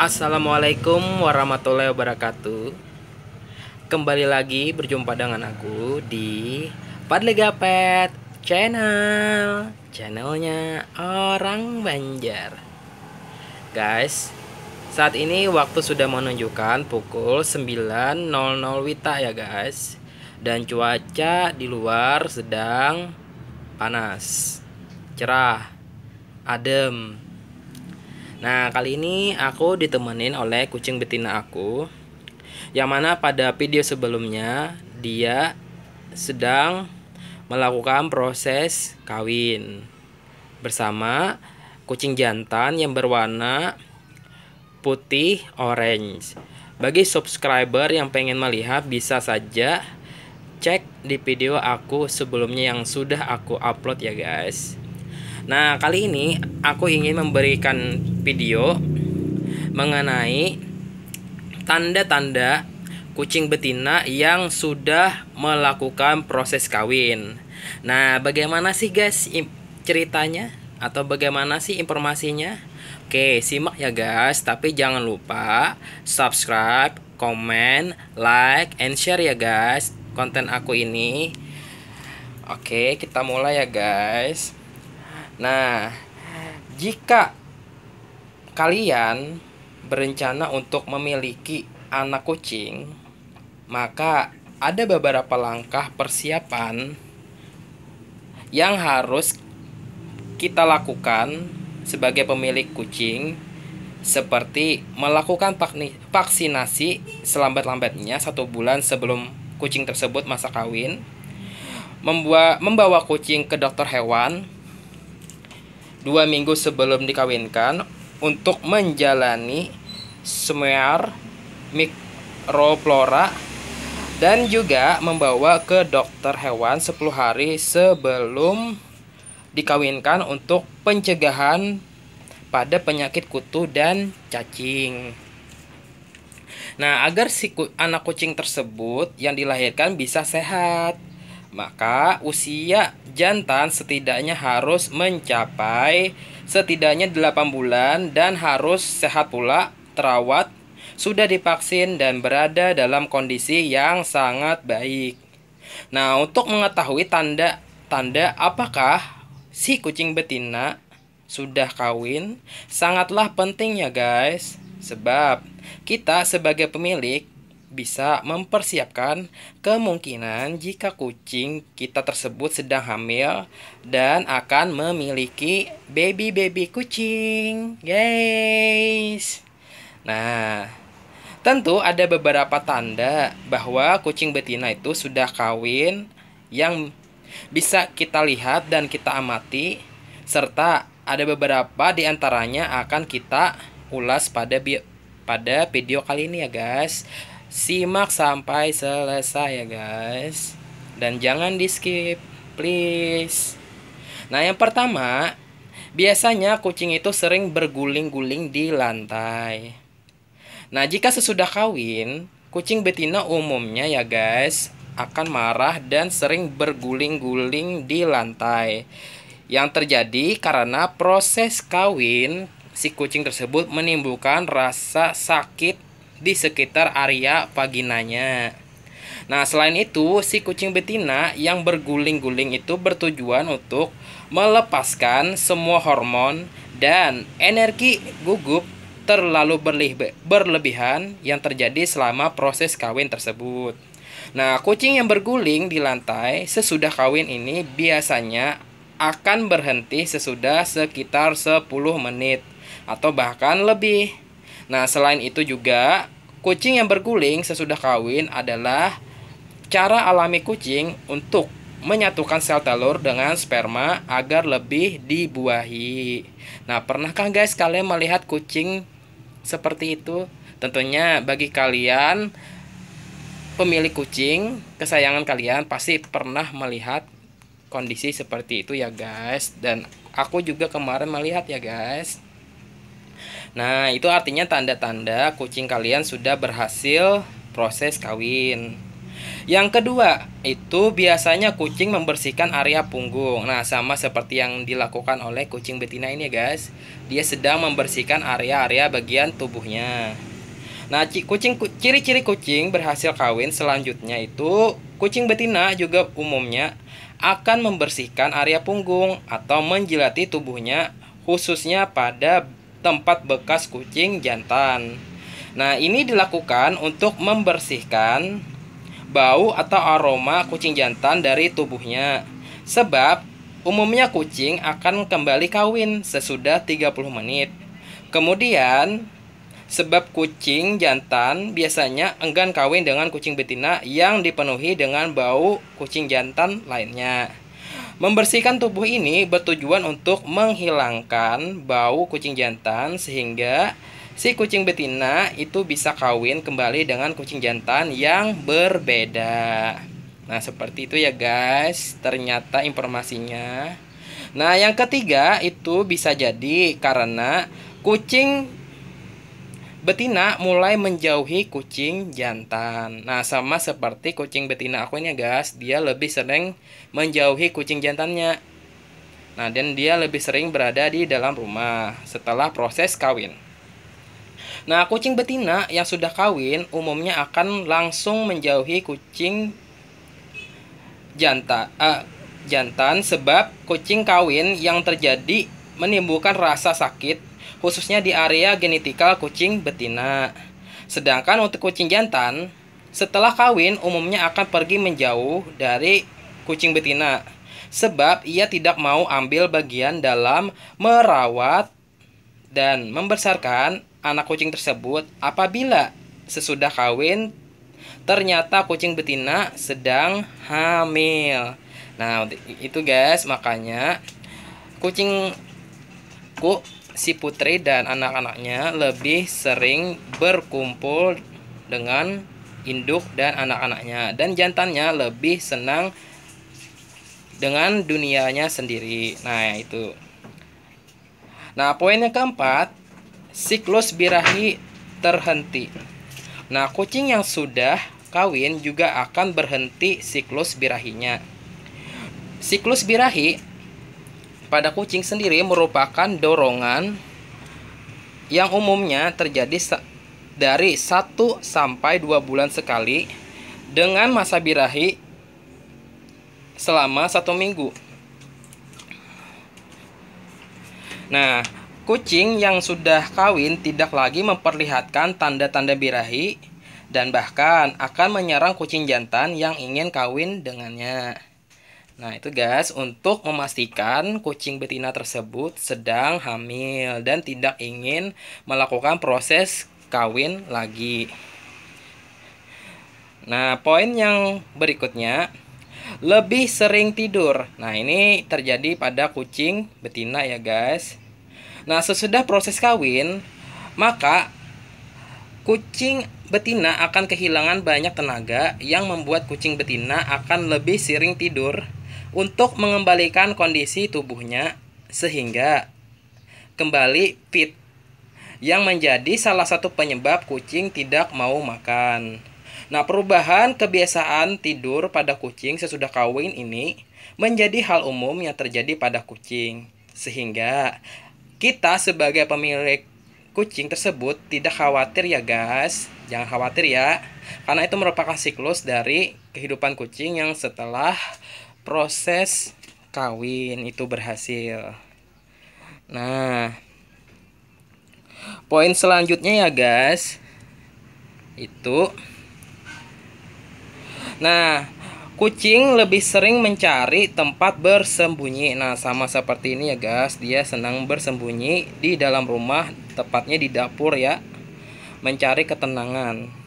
Assalamualaikum warahmatullahi wabarakatuh Kembali lagi berjumpa dengan aku di Padle Gapet Channel Channelnya Orang Banjar Guys, saat ini waktu sudah menunjukkan pukul 9.00 Wita ya guys Dan cuaca di luar sedang panas Cerah Adem Nah, kali ini aku ditemenin oleh kucing betina aku yang mana pada video sebelumnya dia sedang melakukan proses kawin bersama kucing jantan yang berwarna putih orange. Bagi subscriber yang pengen melihat bisa saja cek di video aku sebelumnya yang sudah aku upload ya guys. Nah, kali ini aku ingin memberikan video mengenai tanda-tanda kucing betina yang sudah melakukan proses kawin. Nah, bagaimana sih guys ceritanya atau bagaimana sih informasinya? Oke, simak ya guys, tapi jangan lupa subscribe, komen, like, and share ya guys konten aku ini. Oke, kita mulai ya guys. Nah, jika kalian berencana untuk memiliki anak kucing, maka ada beberapa langkah persiapan yang harus kita lakukan sebagai pemilik kucing seperti melakukan vaksinasi selambat-lambatnya satu bulan sebelum kucing tersebut masa kawin, membawa, membawa kucing ke dokter hewan dua minggu sebelum dikawinkan untuk menjalani smear mikroflora dan juga membawa ke dokter hewan 10 hari sebelum dikawinkan untuk pencegahan pada penyakit kutu dan cacing. Nah, agar si anak kucing tersebut yang dilahirkan bisa sehat maka usia jantan setidaknya harus mencapai setidaknya 8 bulan dan harus sehat pula, terawat, sudah divaksin dan berada dalam kondisi yang sangat baik. Nah, untuk mengetahui tanda-tanda apakah si kucing betina sudah kawin, sangatlah penting ya guys. Sebab kita sebagai pemilik bisa mempersiapkan kemungkinan jika kucing kita tersebut sedang hamil dan akan memiliki baby-baby kucing. Guys. Nah, tentu ada beberapa tanda bahwa kucing betina itu sudah kawin yang bisa kita lihat dan kita amati serta ada beberapa di antaranya akan kita ulas pada pada video kali ini ya guys. Simak sampai selesai ya guys Dan jangan di skip please Nah yang pertama Biasanya kucing itu sering berguling-guling di lantai Nah jika sesudah kawin Kucing betina umumnya ya guys Akan marah dan sering berguling-guling di lantai Yang terjadi karena proses kawin Si kucing tersebut menimbulkan rasa sakit di sekitar area vaginanya. Nah, selain itu, si kucing betina yang berguling-guling itu bertujuan untuk melepaskan semua hormon dan energi gugup terlalu berlebihan yang terjadi selama proses kawin tersebut. Nah, kucing yang berguling di lantai sesudah kawin ini biasanya akan berhenti sesudah sekitar 10 menit atau bahkan lebih. Nah, selain itu juga kucing yang berguling sesudah kawin adalah cara alami kucing untuk menyatukan sel telur dengan sperma agar lebih dibuahi. Nah, pernahkah guys kalian melihat kucing seperti itu? Tentunya bagi kalian pemilik kucing kesayangan kalian pasti pernah melihat kondisi seperti itu ya guys dan aku juga kemarin melihat ya guys Nah, itu artinya tanda-tanda kucing kalian sudah berhasil proses kawin. Yang kedua, itu biasanya kucing membersihkan area punggung. Nah, sama seperti yang dilakukan oleh kucing betina ini, guys. Dia sedang membersihkan area-area bagian tubuhnya. Nah, kucing ciri-ciri kucing berhasil kawin selanjutnya itu kucing betina juga umumnya akan membersihkan area punggung atau menjilati tubuhnya khususnya pada tempat bekas kucing jantan. Nah, ini dilakukan untuk membersihkan bau atau aroma kucing jantan dari tubuhnya. Sebab umumnya kucing akan kembali kawin sesudah 30 menit. Kemudian sebab kucing jantan biasanya enggan kawin dengan kucing betina yang dipenuhi dengan bau kucing jantan lainnya. Membersihkan tubuh ini bertujuan untuk menghilangkan bau kucing jantan sehingga si kucing betina itu bisa kawin kembali dengan kucing jantan yang berbeda. Nah, seperti itu ya guys, ternyata informasinya. Nah, yang ketiga itu bisa jadi karena kucing Betina mulai menjauhi kucing jantan. Nah, sama seperti kucing betina aku ini, guys, dia lebih sering menjauhi kucing jantannya. Nah, dan dia lebih sering berada di dalam rumah setelah proses kawin. Nah, kucing betina yang sudah kawin umumnya akan langsung menjauhi kucing jantan. Uh, eh, jantan sebab kucing kawin yang terjadi menimbulkan rasa sakit khususnya di area genetikal kucing betina. Sedangkan untuk kucing jantan, setelah kawin umumnya akan pergi menjauh dari kucing betina sebab ia tidak mau ambil bagian dalam merawat dan membesarkan anak kucing tersebut apabila sesudah kawin ternyata kucing betina sedang hamil. Nah, itu guys, makanya kucingku si putri dan anak-anaknya lebih sering berkumpul dengan induk dan anak-anaknya dan jantannya lebih senang dengan dunianya sendiri. Nah, itu. Nah, poin yang keempat, siklus birahi terhenti. Nah, kucing yang sudah kawin juga akan berhenti siklus birahinya. Siklus birahi pada kucing sendiri merupakan dorongan yang umumnya terjadi dari 1 sampai 2 bulan sekali dengan masa birahi selama satu minggu. Nah, kucing yang sudah kawin tidak lagi memperlihatkan tanda-tanda birahi dan bahkan akan menyerang kucing jantan yang ingin kawin dengannya. Nah, itu guys, untuk memastikan kucing betina tersebut sedang hamil dan tidak ingin melakukan proses kawin lagi. Nah, poin yang berikutnya lebih sering tidur. Nah, ini terjadi pada kucing betina ya, guys. Nah, sesudah proses kawin, maka kucing betina akan kehilangan banyak tenaga yang membuat kucing betina akan lebih sering tidur untuk mengembalikan kondisi tubuhnya sehingga kembali fit yang menjadi salah satu penyebab kucing tidak mau makan. Nah, perubahan kebiasaan tidur pada kucing sesudah kawin ini menjadi hal umum yang terjadi pada kucing sehingga kita sebagai pemilik kucing tersebut tidak khawatir ya guys jangan khawatir ya karena itu merupakan siklus dari kehidupan kucing yang setelah proses kawin itu berhasil. Nah, poin selanjutnya ya guys, itu. Nah, kucing lebih sering mencari tempat bersembunyi. Nah, sama seperti ini ya guys, dia senang bersembunyi di dalam rumah, tepatnya di dapur ya, mencari ketenangan.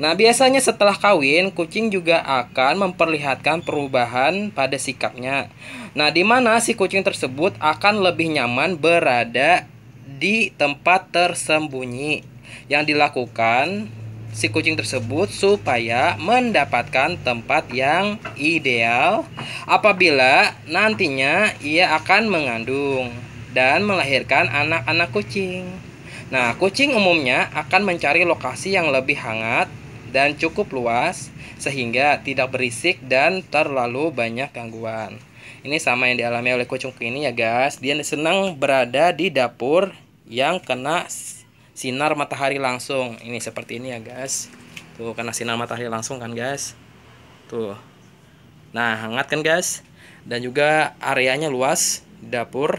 Nah, biasanya setelah kawin, kucing juga akan memperlihatkan perubahan pada sikapnya. Nah, di mana si kucing tersebut akan lebih nyaman berada di tempat tersembunyi. Yang dilakukan si kucing tersebut supaya mendapatkan tempat yang ideal apabila nantinya ia akan mengandung dan melahirkan anak-anak kucing. Nah, kucing umumnya akan mencari lokasi yang lebih hangat dan cukup luas sehingga tidak berisik dan terlalu banyak gangguan. Ini sama yang dialami oleh kucing ini ya guys. Dia senang berada di dapur yang kena sinar matahari langsung. Ini seperti ini ya guys. Tuh kena sinar matahari langsung kan guys. Tuh. Nah hangat kan guys. Dan juga areanya luas dapur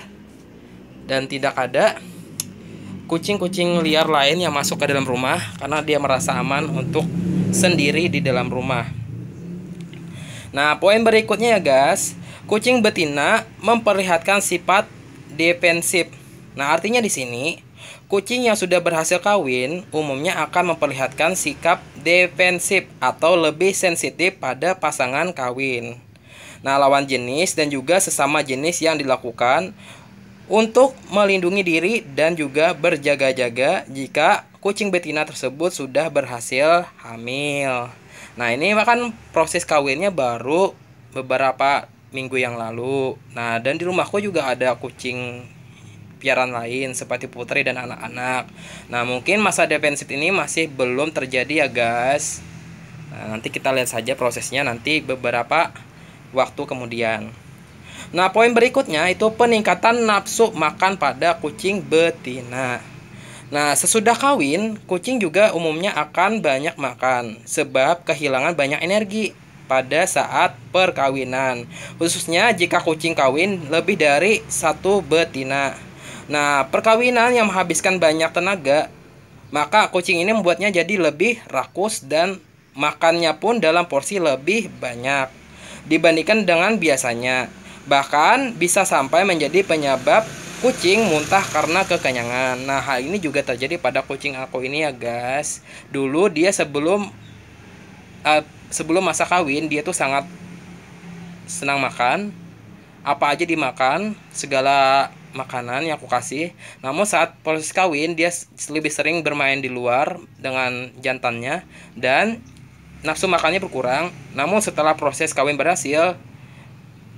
dan tidak ada kucing-kucing liar lain yang masuk ke dalam rumah karena dia merasa aman untuk sendiri di dalam rumah. Nah, poin berikutnya ya guys, kucing betina memperlihatkan sifat defensif. Nah, artinya di sini kucing yang sudah berhasil kawin umumnya akan memperlihatkan sikap defensif atau lebih sensitif pada pasangan kawin. Nah, lawan jenis dan juga sesama jenis yang dilakukan untuk melindungi diri dan juga berjaga-jaga jika kucing betina tersebut sudah berhasil hamil. Nah, ini kan proses kawinnya baru beberapa minggu yang lalu. Nah, dan di rumahku juga ada kucing piaran lain seperti putri dan anak-anak. Nah, mungkin masa defensif ini masih belum terjadi ya, guys. Nah, nanti kita lihat saja prosesnya nanti beberapa waktu kemudian. Nah, poin berikutnya itu peningkatan nafsu makan pada kucing betina. Nah, sesudah kawin, kucing juga umumnya akan banyak makan sebab kehilangan banyak energi pada saat perkawinan. Khususnya jika kucing kawin lebih dari satu betina. Nah, perkawinan yang menghabiskan banyak tenaga, maka kucing ini membuatnya jadi lebih rakus dan makannya pun dalam porsi lebih banyak dibandingkan dengan biasanya. Bahkan bisa sampai menjadi penyebab kucing muntah karena kekenyangan. Nah, hal ini juga terjadi pada kucing aku ini ya, guys. Dulu dia sebelum uh, sebelum masa kawin, dia tuh sangat senang makan. Apa aja dimakan, segala makanan yang aku kasih. Namun saat proses kawin, dia lebih sering bermain di luar dengan jantannya dan nafsu makannya berkurang. Namun setelah proses kawin berhasil,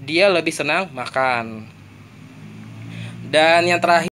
dia lebih senang makan. Dan yang terakhir